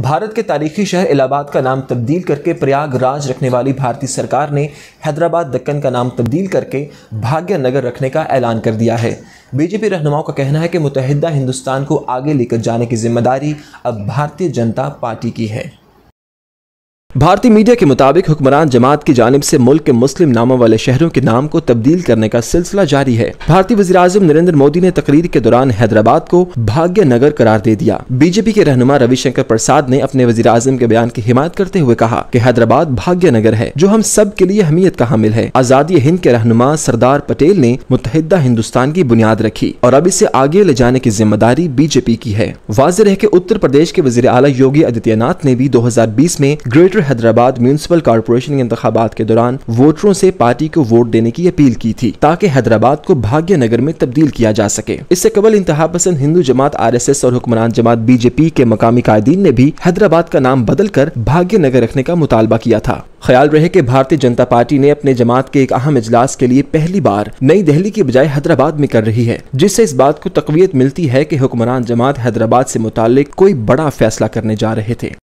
भारत के तारीखी शहर इलाहाबाद का नाम तब्दील करके प्रयागराज रखने वाली भारतीय सरकार ने हैदराबाद दक्कन का नाम तब्दील करके भाग्य नगर रखने का ऐलान कर दिया है बीजेपी रहनुमाओं का कहना है कि मुतहदा हिंदुस्तान को आगे लेकर जाने की जिम्मेदारी अब भारतीय जनता पार्टी की है भारतीय मीडिया के मुताबिक हुक्मरान जमात की जानब ऐसी मुल्क के मुस्लिम नामों वाले शहरों के नाम को तब्दील करने का सिलसिला जारी है भारतीय वजी अजम नरेंद्र मोदी ने तकरीर के दौरान हैदराबाद को भाग्य नगर करार दे दिया बीजेपी के रहनुमा रविशंकर प्रसाद ने अपने वजी अजम के बयान की हिमायत करते हुए कहा की हैदराबाद भाग्य नगर है जो हम सब के लिए अहमियत का हामिल है आजादी हिंद के रहनुमा सरदार पटेल ने मुतहदा हिंदुस्तान की बुनियाद रखी और अब इसे आगे ले जाने की जिम्मेदारी बीजेपी की है वाजह है की उत्तर प्रदेश के वजी अला योगी आदित्यनाथ ने भी दो हजार बीस में ग्रेटर हैदराबाद म्यूनसिपल कारपोरेशन के इंतबात के दौरान वोटरों से पार्टी को वोट देने की अपील की थी ताकि हैदराबाद को भाग्य नगर में तब्दील किया जा सके इससे कबल इंतहा पसंद हिंदू जमात आर एस एस और हुक्मरान जमात बीजेपी के मकामी कायदीन ने भी हैदराबाद का नाम बदल कर भाग्य नगर रखने का मुतालबा किया था ख्याल रहे कि भारतीय जनता पार्टी ने अपने जमात के एक अहम इजलास के लिए पहली बार नई दिल्ली की बजाय हैदराबाद में कर रही है जिससे इस बात को तकवीत मिलती है कि हुक्मरान जमात हैदराबाद से मुतालिक कोई बड़ा फैसला करने जा रहे थे